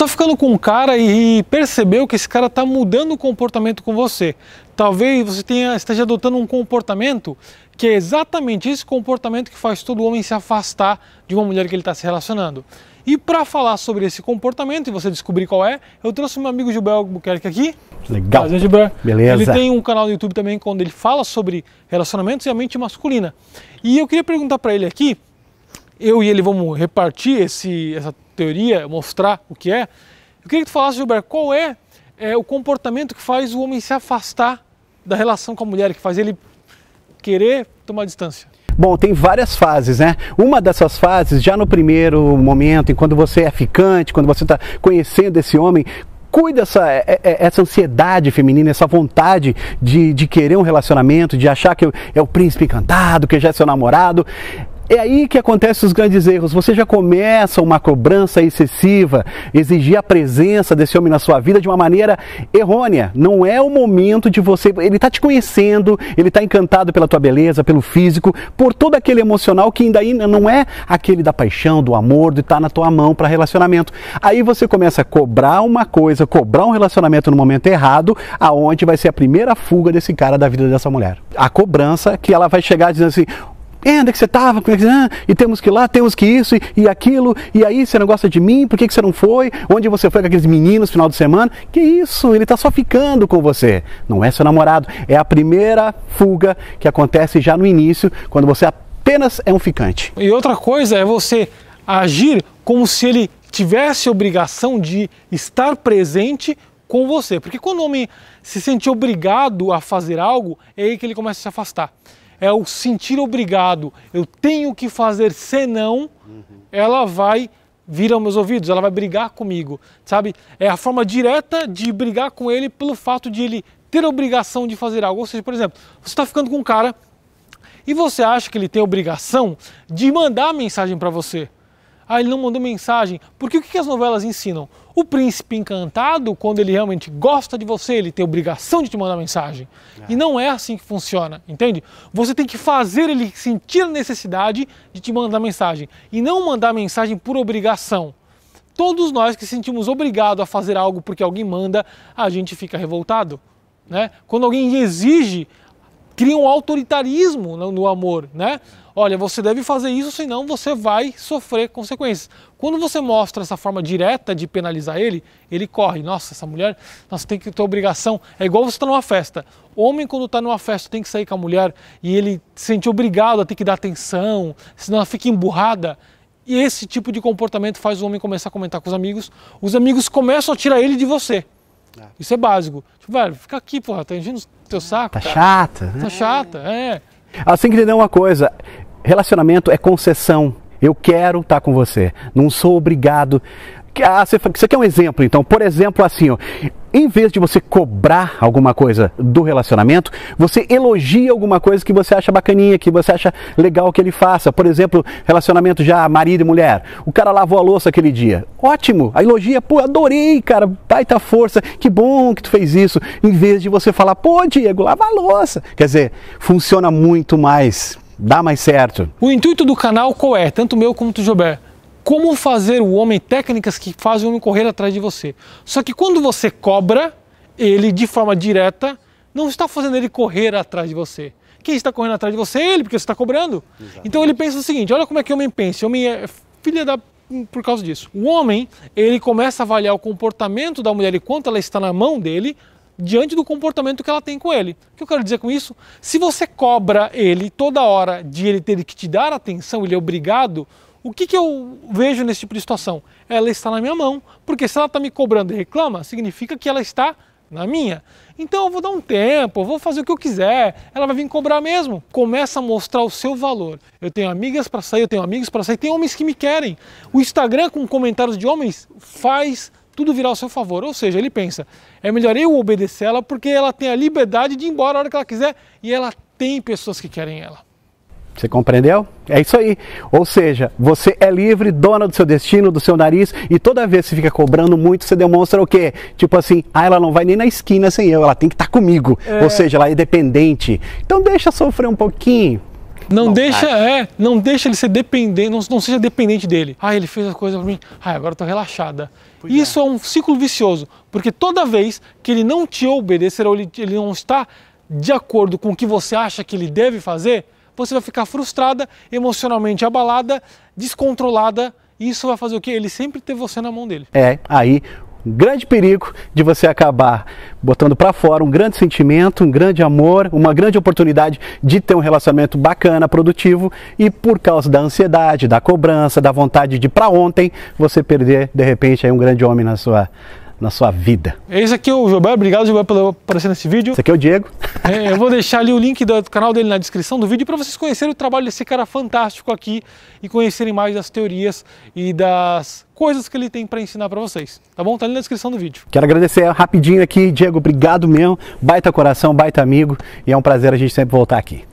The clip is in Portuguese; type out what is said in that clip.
tá ficando com um cara e percebeu que esse cara tá mudando o comportamento com você. Talvez você tenha, esteja adotando um comportamento que é exatamente esse comportamento que faz todo homem se afastar de uma mulher que ele está se relacionando. E para falar sobre esse comportamento e você descobrir qual é, eu trouxe meu amigo Gilberto Albuquerque aqui. Legal. Prazer, Gilberto. Beleza. Ele tem um canal no YouTube também onde ele fala sobre relacionamentos e a mente masculina. E eu queria perguntar para ele aqui eu e ele vamos repartir esse, essa teoria, mostrar o que é. Eu queria que tu falasse, Gilberto, qual é, é o comportamento que faz o homem se afastar da relação com a mulher, que faz ele querer tomar distância? Bom, tem várias fases, né? Uma dessas fases, já no primeiro momento, quando você é ficante, quando você está conhecendo esse homem, cuida essa, é, é, é, essa ansiedade feminina, essa vontade de, de querer um relacionamento, de achar que é o príncipe encantado, que já é seu namorado. É aí que acontecem os grandes erros. Você já começa uma cobrança excessiva, exigir a presença desse homem na sua vida de uma maneira errônea. Não é o momento de você. Ele está te conhecendo, ele está encantado pela tua beleza, pelo físico, por todo aquele emocional que ainda não é aquele da paixão, do amor, de estar tá na tua mão para relacionamento. Aí você começa a cobrar uma coisa, cobrar um relacionamento no momento errado, aonde vai ser a primeira fuga desse cara da vida dessa mulher. A cobrança que ela vai chegar dizendo assim: é, onde é que você estava? É ah, e temos que ir lá, temos que isso e, e, aquilo. E aí, você não gosta de mim? Por que, que você não foi? Onde você foi com aqueles meninos no final de semana? Que isso? Ele está só ficando com você. Não é seu namorado. É a primeira fuga que acontece já no início, quando você apenas é um ficante. E outra coisa é você agir como se ele tivesse obrigação de estar presente com você. Porque quando o homem se sente obrigado a fazer algo, é aí que ele começa a se afastar é o sentir obrigado, eu tenho que fazer, senão uhum. ela vai vir aos meus ouvidos, ela vai brigar comigo, sabe? É a forma direta de brigar com ele pelo fato de ele ter a obrigação de fazer algo. Ou seja, por exemplo, você está ficando com um cara e você acha que ele tem a obrigação de mandar a mensagem para você. Ah, ele não mandou mensagem. Porque o que as novelas ensinam? O príncipe encantado, quando ele realmente gosta de você, ele tem obrigação de te mandar mensagem. É. E não é assim que funciona, entende? Você tem que fazer ele sentir a necessidade de te mandar mensagem. E não mandar mensagem por obrigação. Todos nós que sentimos obrigado a fazer algo porque alguém manda, a gente fica revoltado. Né? Quando alguém exige cria um autoritarismo no, no amor, né? Olha, você deve fazer isso, senão você vai sofrer consequências. Quando você mostra essa forma direta de penalizar ele, ele corre. Nossa, essa mulher, nós tem que ter obrigação. É igual você está numa festa. Homem, quando está numa festa, tem que sair com a mulher e ele se sente obrigado a ter que dar atenção, senão ela fica emburrada. E esse tipo de comportamento faz o homem começar a comentar com os amigos. Os amigos começam a tirar ele de você. É. Isso é básico. Tipo, velho, fica aqui, porra, tá enchendo o teu tá saco. Tá cara. chata. Né? Tá chata, é. Assim que entender uma coisa, relacionamento é concessão. Eu quero estar tá com você. Não sou obrigado. Ah, você, você quer é um exemplo, então? Por exemplo, assim, ó, em vez de você cobrar alguma coisa do relacionamento, você elogia alguma coisa que você acha bacaninha, que você acha legal que ele faça. Por exemplo, relacionamento já marido e mulher. O cara lavou a louça aquele dia. Ótimo! A elogia, pô, adorei, cara, baita força, que bom que tu fez isso. Em vez de você falar, pô, Diego, lava a louça. Quer dizer, funciona muito mais, dá mais certo. O intuito do canal qual é? Tanto meu quanto do Gilberto como fazer o homem, técnicas que fazem o homem correr atrás de você. Só que quando você cobra, ele de forma direta não está fazendo ele correr atrás de você. Quem está correndo atrás de você é ele, porque você está cobrando. Exatamente. Então ele pensa o seguinte: olha como é que o homem pensa. O homem é filha da. por causa disso. O homem, ele começa a avaliar o comportamento da mulher e quanto ela está na mão dele diante do comportamento que ela tem com ele. O que eu quero dizer com isso? Se você cobra ele toda hora de ele ter que te dar atenção, ele é obrigado o que, que eu vejo nesse tipo de situação? Ela está na minha mão, porque se ela está me cobrando e reclama, significa que ela está na minha. Então eu vou dar um tempo, eu vou fazer o que eu quiser, ela vai vir cobrar mesmo. Começa a mostrar o seu valor. Eu tenho amigas para sair, eu tenho amigos para sair, tem homens que me querem. O Instagram com comentários de homens faz tudo virar ao seu favor. Ou seja, ele pensa, é melhor eu obedecer ela porque ela tem a liberdade de ir embora a hora que ela quiser e ela tem pessoas que querem ela. Você compreendeu? É isso aí. Ou seja, você é livre, dona do seu destino, do seu nariz, e toda vez que fica cobrando muito, você demonstra o quê? Tipo assim, ah, ela não vai nem na esquina sem eu, ela tem que estar tá comigo. É. Ou seja, ela é dependente. Então deixa sofrer um pouquinho. Não Bom, deixa, é, não deixa ele ser dependente, não, não seja dependente dele. Ah, ele fez a coisa pra mim, ah, agora eu tô relaxada. Pois é. isso é. é um ciclo vicioso, porque toda vez que ele não te obedecer ou ele, ele não está de acordo com o que você acha que ele deve fazer, você vai ficar frustrada, emocionalmente abalada, descontrolada. E isso vai fazer o quê? Ele sempre ter você na mão dele. É, aí um grande perigo de você acabar botando para fora um grande sentimento, um grande amor, uma grande oportunidade de ter um relacionamento bacana, produtivo e por causa da ansiedade, da cobrança, da vontade de para ontem, você perder de repente aí um grande homem na sua na sua vida. Esse é aqui é o Gilberto, obrigado Gilberto por aparecer nesse vídeo. Esse aqui é o Diego. É, eu vou deixar ali o link do canal dele na descrição do vídeo para vocês conhecerem o trabalho desse cara fantástico aqui e conhecerem mais das teorias e das coisas que ele tem para ensinar para vocês. Tá bom? Tá ali na descrição do vídeo. Quero agradecer rapidinho aqui, Diego, obrigado mesmo. Baita coração, baita amigo e é um prazer a gente sempre voltar aqui.